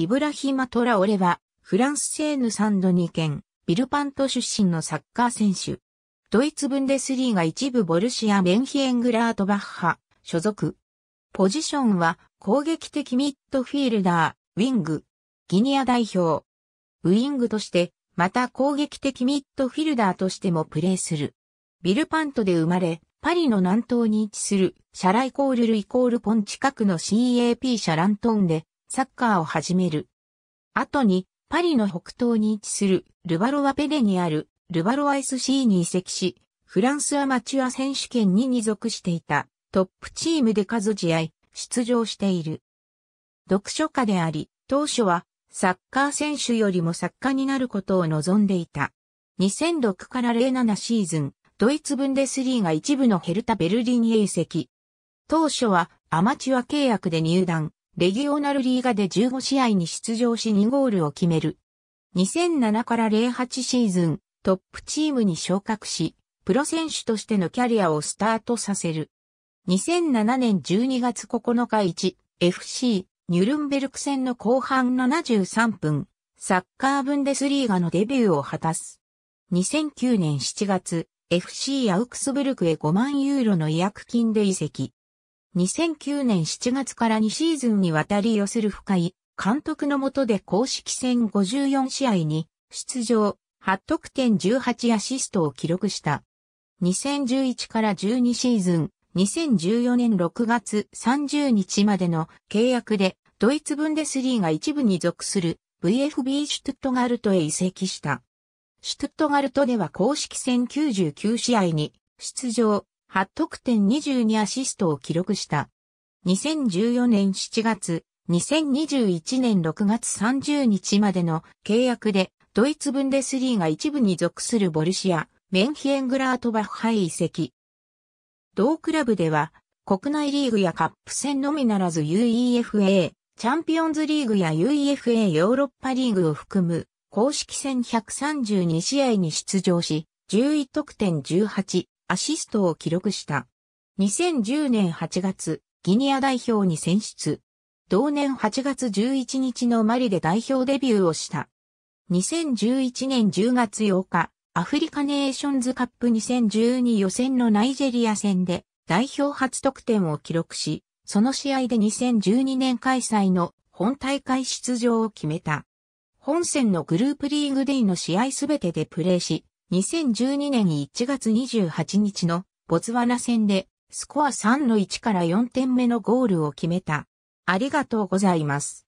イブラヒマ・トラオレは、フランスセーヌ・サンドニ県、ビルパント出身のサッカー選手。ドイツブンデスリーが一部ボルシア・ベンヒエングラートバッハ、所属。ポジションは、攻撃的ミッドフィールダー、ウィング。ギニア代表。ウィングとして、また攻撃的ミッドフィルダーとしてもプレーする。ビルパントで生まれ、パリの南東に位置する、シャライコールルイコールポン近くの CAP シャラントンで、サッカーを始める。後に、パリの北東に位置するルバロワペレにあるルバロワ SC に移籍し、フランスアマチュア選手権に二属していたトップチームで数試合出場している。読書家であり、当初はサッカー選手よりも作家になることを望んでいた。2006から07シーズン、ドイツ分でスリーが一部のヘルタ・ベルリンへ移籍。当初はアマチュア契約で入団。レギオナルリーガで15試合に出場し2ゴールを決める。2007から08シーズン、トップチームに昇格し、プロ選手としてのキャリアをスタートさせる。2007年12月9日 1FC ニュルンベルク戦の後半73分、サッカーブンデスリーガのデビューを果たす。2009年7月、FC アウクスブルクへ5万ユーロの違約金で移籍。2009年7月から2シーズンにわたり寄せる深井監督の下で公式戦54試合に出場、8得点18アシストを記録した。2011から12シーズン、2014年6月30日までの契約でドイツブンデスリーが一部に属する VFB シュトゥットガルトへ移籍した。シュトゥットガルトでは公式戦99試合に出場、8得点22アシストを記録した。2014年7月、2021年6月30日までの契約で、ドイツブンデスリーが一部に属するボルシア、メンヒエングラートバッハへ移籍。同クラブでは、国内リーグやカップ戦のみならず UEFA、チャンピオンズリーグや UEFA ヨーロッパリーグを含む、公式戦132試合に出場し、11得点18、アシストを記録した。2010年8月、ギニア代表に選出。同年8月11日のマリで代表デビューをした。2011年10月8日、アフリカネーションズカップ2012予選のナイジェリア戦で代表初得点を記録し、その試合で2012年開催の本大会出場を決めた。本戦のグループリーグ D の試合すべてでプレーし、2012年1月28日のボツワナ戦でスコア3の1から4点目のゴールを決めた。ありがとうございます。